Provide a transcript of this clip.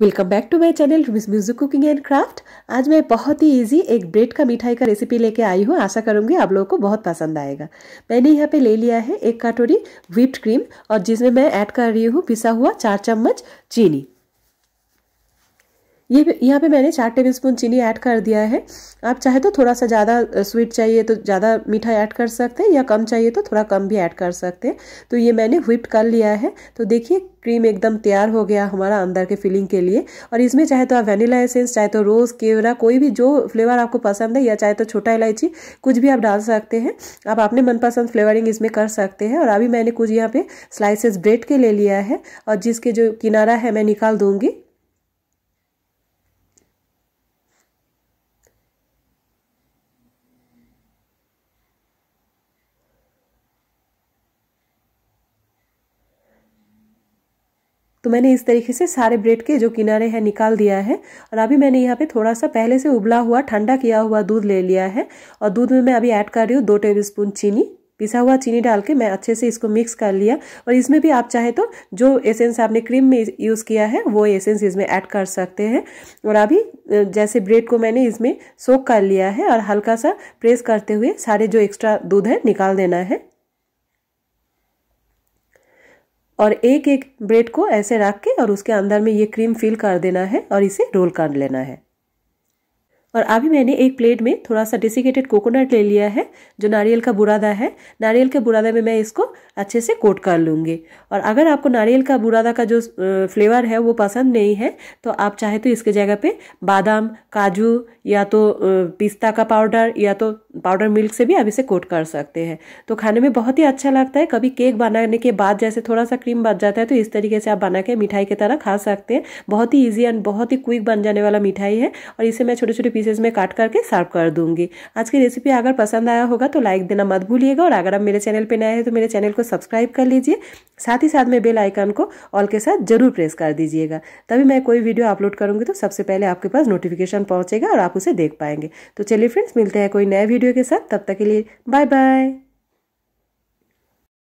welcome back to my channel Miss Music Cooking and Craft आज मैं बहुत ही easy एक ब्रेड का मिठाई का रेसिपी लेके आई हूँ आशा करूँगी आप लोगों को बहुत पसंद आएगा मैंने यहाँ पे ले लिया है एक कटोरी व्हिप्ड क्रीम और जिसमें मैं ऐड कर रही हूँ पिसा हुआ चार चम्मच चीनी ये यहाँ पे मैंने चार टेबल स्पून चीनी ऐड कर दिया है आप चाहे तो थोड़ा सा ज़्यादा स्वीट चाहिए तो ज़्यादा मीठा ऐड कर सकते हैं या कम चाहिए तो थोड़ा कम भी ऐड कर सकते हैं तो ये मैंने व्हिप कर लिया है तो देखिए क्रीम एकदम तैयार हो गया हमारा अंदर के फिलिंग के लिए और इसमें चाहे तो आप वनीला एसेंस चाहे तो रोज़ केवरा कोई भी जो फ्लेवर आपको पसंद है या चाहे तो छोटा इलायची कुछ भी आप डाल सकते हैं आप अपने मनपसंद फ्लेवरिंग इसमें कर सकते हैं और अभी मैंने कुछ यहाँ पे स्लाइसेस ब्रेड के ले लिया है और जिसके जो किनारा है मैं निकाल दूँगी तो मैंने इस तरीके से सारे ब्रेड के जो किनारे हैं निकाल दिया है और अभी मैंने यहाँ पे थोड़ा सा पहले से उबला हुआ ठंडा किया हुआ दूध ले लिया है और दूध में मैं अभी ऐड कर रही हूँ दो टेबल स्पून चीनी पिसा हुआ चीनी डाल के मैं अच्छे से इसको मिक्स कर लिया और इसमें भी आप चाहे तो जो एसेंस आपने क्रीम में यूज़ किया है वो एसेंस इसमें ऐड कर सकते हैं और अभी जैसे ब्रेड को मैंने इसमें सोक कर लिया है और हल्का सा प्रेस करते हुए सारे जो एक्स्ट्रा दूध है निकाल देना है और एक एक ब्रेड को ऐसे रख के और उसके अंदर में ये क्रीम फिल कर देना है और इसे रोल कर लेना है और अभी मैंने एक प्लेट में थोड़ा सा डेसिकेटेड कोकोनट ले लिया है जो नारियल का बुरादा है नारियल के बुरादा में मैं इसको अच्छे से कोट कर लूँगी और अगर आपको नारियल का बुरादा का जो फ्लेवर है वो पसंद नहीं है तो आप चाहे तो इसके जगह पे बादाम काजू या तो पिस्ता का पाउडर या तो पाउडर मिल्क से भी आप इसे कोट कर सकते हैं तो खाने में बहुत ही अच्छा लगता है कभी केक बनाने के बाद जैसे थोड़ा सा क्रीम बच जाता है तो इस तरीके से आप बना के मिठाई की तरह खा सकते हैं बहुत ही ईजी एंड बहुत ही क्विक बन जाने वाला मिठाई है और इसे मैं छोटे छोटे पीसेस में काट करके सर्व कर दूंगी आज की रेसिपी अगर पसंद आया होगा तो लाइक देना मत भूलिएगा और अगर आप मेरे चैनल पर नए हैं तो मेरे चैनल को सब्सक्राइब कर लीजिए साथ ही साथ में बेल आइकन को ऑल के साथ जरूर प्रेस कर दीजिएगा तभी मैं कोई वीडियो अपलोड करूँगी तो सबसे पहले आपके पास नोटिफिकेशन पहुँचेगा और आप उसे देख पाएंगे तो चलिए फ्रेंड्स मिलते हैं कोई नए वीडियो के साथ तब तक के लिए बाय बाय